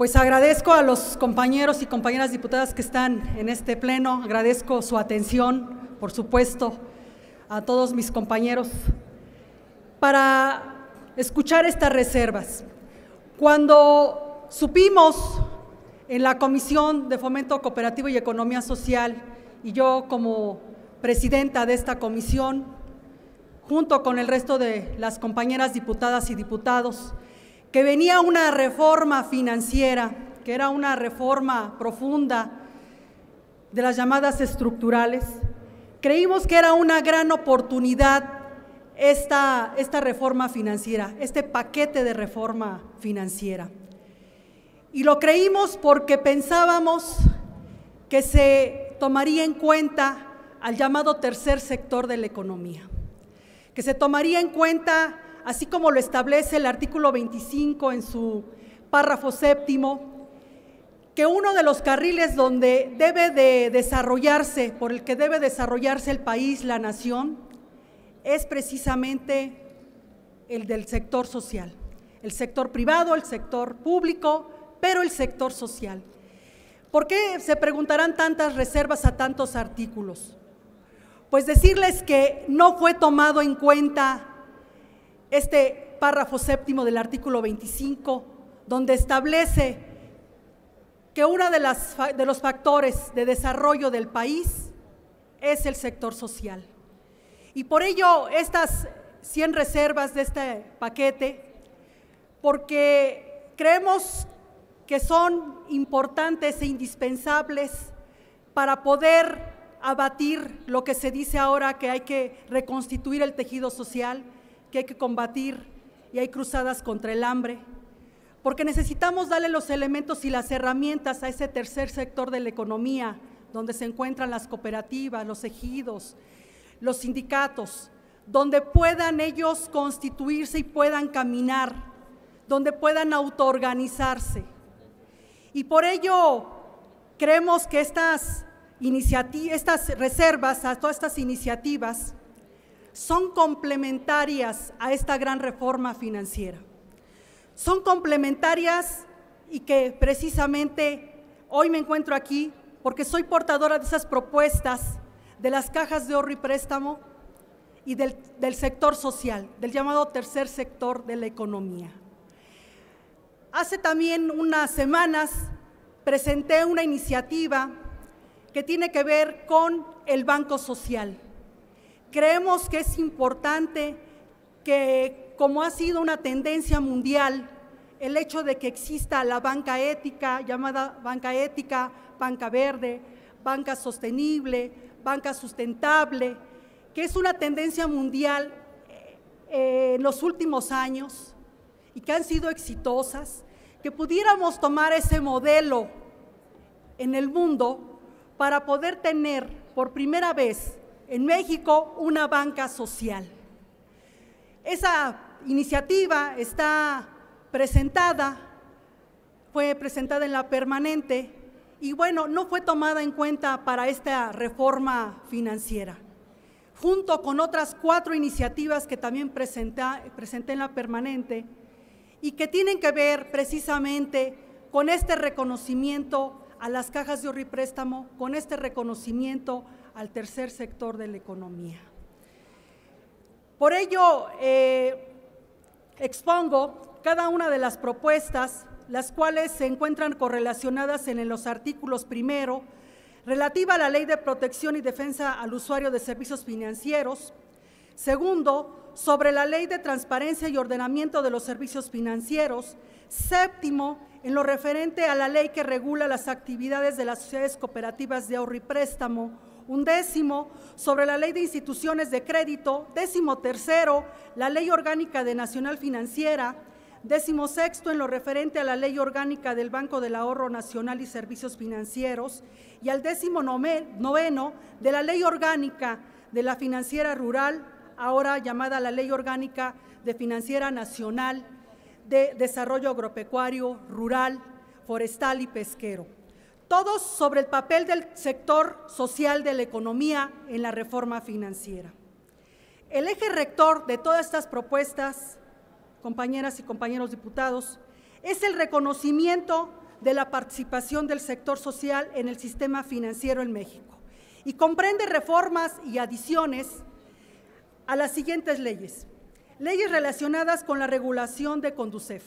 Pues agradezco a los compañeros y compañeras diputadas que están en este pleno, agradezco su atención, por supuesto, a todos mis compañeros, para escuchar estas reservas. Cuando supimos en la Comisión de Fomento Cooperativo y Economía Social, y yo como presidenta de esta comisión, junto con el resto de las compañeras diputadas y diputados, que venía una reforma financiera, que era una reforma profunda de las llamadas estructurales. Creímos que era una gran oportunidad esta, esta, reforma financiera, este paquete de reforma financiera. Y lo creímos porque pensábamos que se tomaría en cuenta al llamado tercer sector de la economía, que se tomaría en cuenta así como lo establece el artículo 25 en su párrafo séptimo, que uno de los carriles donde debe de desarrollarse, por el que debe desarrollarse el país, la nación, es precisamente el del sector social, el sector privado, el sector público, pero el sector social. ¿Por qué se preguntarán tantas reservas a tantos artículos? Pues decirles que no fue tomado en cuenta este párrafo séptimo del artículo 25, donde establece que uno de, los factores de desarrollo del país es el sector social. Y por ello estas 100 reservas de este paquete, porque creemos que son importantes e indispensables para poder abatir lo que se dice ahora que hay que reconstituir el tejido social, que hay que combatir y hay cruzadas contra el hambre, porque necesitamos darle los elementos y las herramientas a ese tercer sector de la economía, donde se encuentran las cooperativas, los ejidos, los sindicatos, donde puedan ellos constituirse y puedan caminar, donde puedan autoorganizarse. Y por ello creemos que estas, estas reservas, a todas estas iniciativas, son complementarias a esta gran reforma financiera. Son complementarias y que precisamente hoy me encuentro aquí porque soy portadora de esas propuestas de las cajas de ahorro y préstamo y del, del sector social, del llamado tercer sector de la economía. Hace también unas semanas presenté una iniciativa que tiene que ver con el Banco Social Creemos que es importante que, como ha sido una tendencia mundial, el hecho de que exista la banca ética, llamada banca ética, banca verde, banca sostenible, banca sustentable, que es una tendencia mundial eh, en los últimos años y que han sido exitosas, que pudiéramos tomar ese modelo en el mundo para poder tener por primera vez en México una banca social. Esa iniciativa está presentada, fue presentada en la permanente y bueno, no fue tomada en cuenta para esta reforma financiera. Junto con otras cuatro iniciativas que también presenté en la permanente y que tienen que ver precisamente con este reconocimiento a las cajas de préstamo, con este reconocimiento al tercer sector de la economía. Por ello, eh, expongo cada una de las propuestas, las cuales se encuentran correlacionadas en los artículos primero, relativa a la Ley de Protección y Defensa al Usuario de Servicios Financieros, segundo, sobre la Ley de Transparencia y Ordenamiento de los Servicios Financieros, séptimo, en lo referente a la ley que regula las actividades de las sociedades cooperativas de ahorro y préstamo, un décimo sobre la Ley de Instituciones de Crédito, décimo tercero, la Ley Orgánica de Nacional Financiera, décimo sexto en lo referente a la Ley Orgánica del Banco del Ahorro Nacional y Servicios Financieros, y al décimo noveno de la Ley Orgánica de la Financiera Rural, ahora llamada la Ley Orgánica de Financiera Nacional de Desarrollo Agropecuario, Rural, Forestal y Pesquero todos sobre el papel del sector social de la economía en la reforma financiera. El eje rector de todas estas propuestas, compañeras y compañeros diputados, es el reconocimiento de la participación del sector social en el sistema financiero en México y comprende reformas y adiciones a las siguientes leyes. Leyes relacionadas con la regulación de Conducef,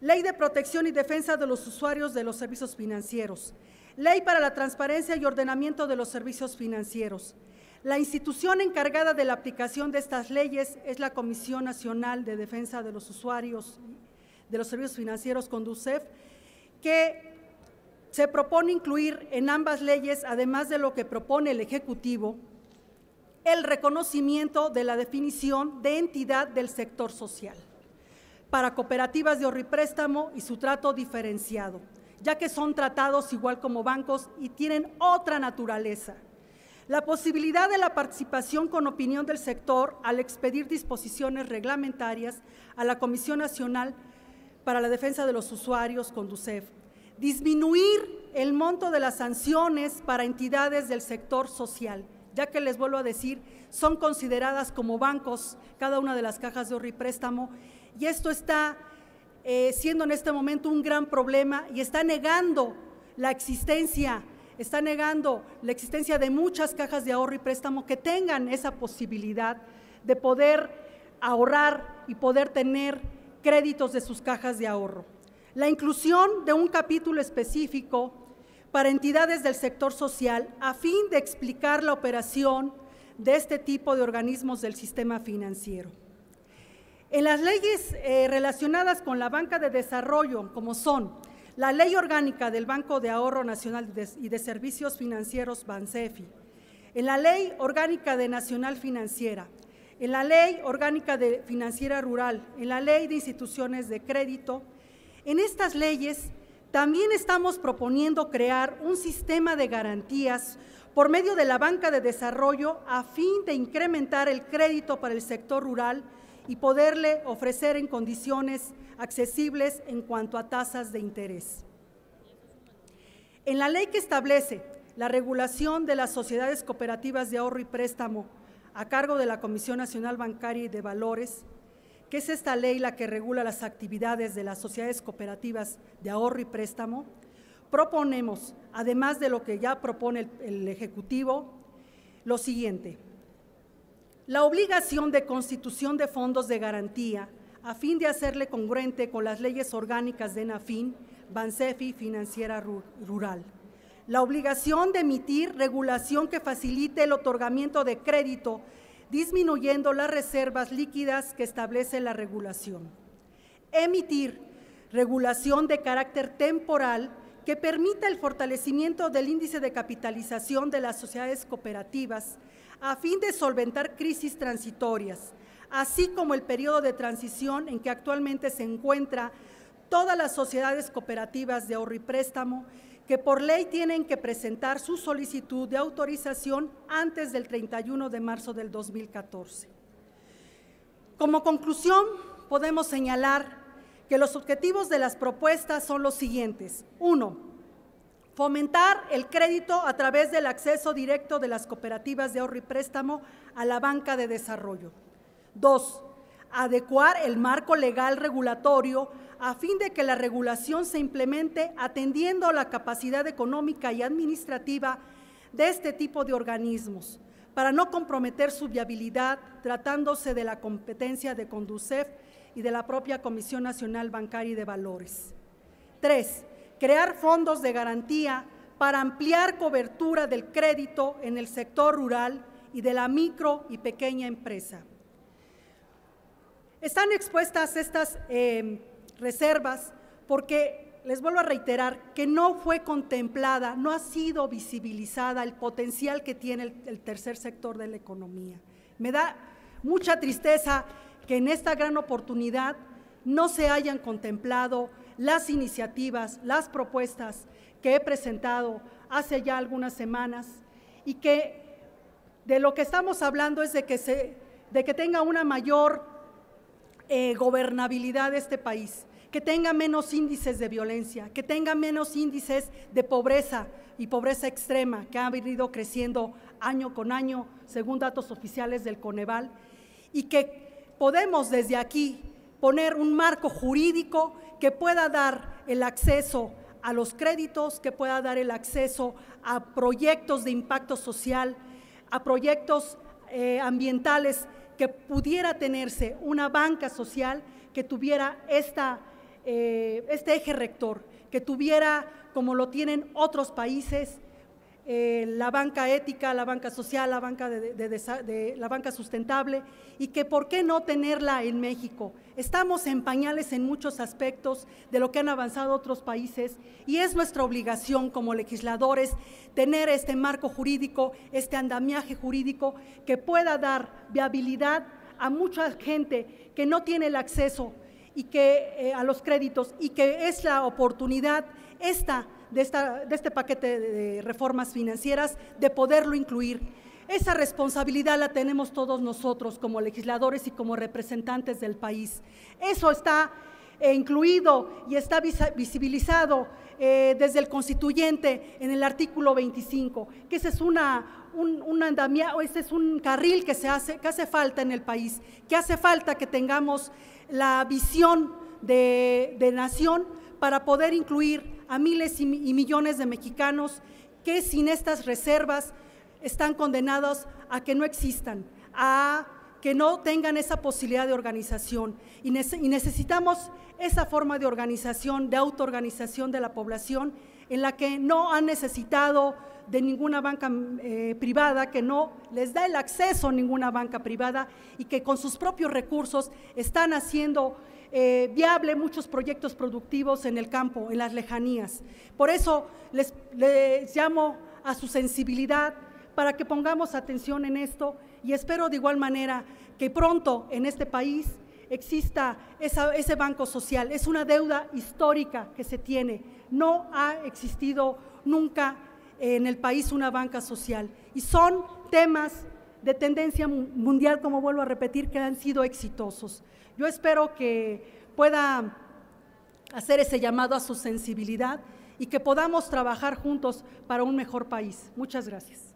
Ley de Protección y Defensa de los Usuarios de los Servicios Financieros, Ley para la Transparencia y Ordenamiento de los Servicios Financieros. La institución encargada de la aplicación de estas leyes es la Comisión Nacional de Defensa de los Usuarios de los Servicios Financieros, CONDUCEF, que se propone incluir en ambas leyes, además de lo que propone el Ejecutivo, el reconocimiento de la definición de entidad del sector social para cooperativas de horripréstamo y su trato diferenciado, ya que son tratados igual como bancos y tienen otra naturaleza. La posibilidad de la participación con opinión del sector al expedir disposiciones reglamentarias a la Comisión Nacional para la Defensa de los Usuarios, Conducef. Disminuir el monto de las sanciones para entidades del sector social, ya que les vuelvo a decir, son consideradas como bancos cada una de las cajas de horripréstamo y esto está eh, siendo en este momento un gran problema y está negando la existencia, está negando la existencia de muchas cajas de ahorro y préstamo que tengan esa posibilidad de poder ahorrar y poder tener créditos de sus cajas de ahorro. La inclusión de un capítulo específico para entidades del sector social a fin de explicar la operación de este tipo de organismos del sistema financiero. En las leyes eh, relacionadas con la banca de desarrollo, como son la Ley Orgánica del Banco de Ahorro Nacional y de Servicios Financieros, BANSEFI, en la Ley Orgánica de Nacional Financiera, en la Ley Orgánica de Financiera Rural, en la Ley de Instituciones de Crédito. En estas leyes también estamos proponiendo crear un sistema de garantías por medio de la banca de desarrollo a fin de incrementar el crédito para el sector rural y poderle ofrecer en condiciones accesibles en cuanto a tasas de interés. En la ley que establece la regulación de las sociedades cooperativas de ahorro y préstamo a cargo de la Comisión Nacional Bancaria y de Valores, que es esta ley la que regula las actividades de las sociedades cooperativas de ahorro y préstamo, proponemos, además de lo que ya propone el, Ejecutivo, lo siguiente la obligación de constitución de fondos de garantía a fin de hacerle congruente con las leyes orgánicas de NAFIN, Bansefi y Financiera Rural. La obligación de emitir regulación que facilite el otorgamiento de crédito, disminuyendo las reservas líquidas que establece la regulación. Emitir regulación de carácter temporal que permita el fortalecimiento del índice de capitalización de las sociedades cooperativas a fin de solventar crisis transitorias, así como el periodo de transición en que actualmente se encuentra todas las sociedades cooperativas de ahorro y préstamo que por ley tienen que presentar su solicitud de autorización antes del 31 de marzo del 2014. Como conclusión, podemos señalar que los objetivos de las propuestas son los siguientes. Uno, Fomentar el crédito a través del acceso directo de las cooperativas de ahorro y préstamo a la banca de desarrollo. Dos, adecuar el marco legal regulatorio a fin de que la regulación se implemente atendiendo a la capacidad económica y administrativa de este tipo de organismos, para no comprometer su viabilidad tratándose de la competencia de Conducef y de la propia Comisión Nacional Bancaria y de Valores. Tres, crear fondos de garantía para ampliar cobertura del crédito en el sector rural y de la micro y pequeña empresa. Están expuestas estas eh, reservas porque, les vuelvo a reiterar, que no fue contemplada, no ha sido visibilizada el potencial que tiene el tercer sector de la economía. Me da mucha tristeza que en esta gran oportunidad no se hayan contemplado las iniciativas, las propuestas que he presentado hace ya algunas semanas y que de lo que estamos hablando es de que, se, de que tenga una mayor eh, gobernabilidad este país, que tenga menos índices de violencia, que tenga menos índices de pobreza y pobreza extrema que ha venido creciendo año con año, según datos oficiales del Coneval, y que podemos desde aquí poner un marco jurídico que pueda dar el acceso a los créditos, que pueda dar el acceso a proyectos de impacto social, a proyectos eh, ambientales, que pudiera tenerse una banca social que tuviera eh, este eje rector, que tuviera, como lo tienen otros países, eh, la banca ética, la banca social, la banca, de, la banca sustentable y que por qué no tenerla en México. Estamos en pañales en muchos aspectos de lo que han avanzado otros países y es nuestra obligación como legisladores tener este marco jurídico, este andamiaje jurídico que pueda dar viabilidad a mucha gente que no tiene el acceso y que eh, a los créditos y que es la oportunidad esta de, este paquete de reformas financieras, de poderlo incluir. Esa responsabilidad la tenemos todos nosotros como legisladores y como representantes del país. Eso está eh, incluido y está visibilizado eh, desde el constituyente en el artículo 25, que ese es, una, un, andamia o este es un carril que, se hace, que hace falta en el país, que hace falta que tengamos la visión de, de nación para poder incluir a miles y millones de mexicanos que sin estas reservas están condenados a que no existan, a que no tengan esa posibilidad de organización. Y, necesitamos esa forma de organización, de autoorganización de la población, en la que no han necesitado de ninguna banca eh, privada, que no les da el acceso a ninguna banca privada y que con sus propios recursos están haciendo eh, viable muchos proyectos productivos en el campo, en las lejanías. Por eso les, llamo a su sensibilidad para que pongamos atención en esto y espero de igual manera que pronto en este país exista ese banco social. Es una deuda histórica que se tiene. No ha existido nunca en el país una banca social. Y son temas de tendencia mundial, como vuelvo a repetir, que han sido exitosos. Yo espero que pueda hacer ese llamado a su sensibilidad y que podamos trabajar juntos para un mejor país. Muchas gracias.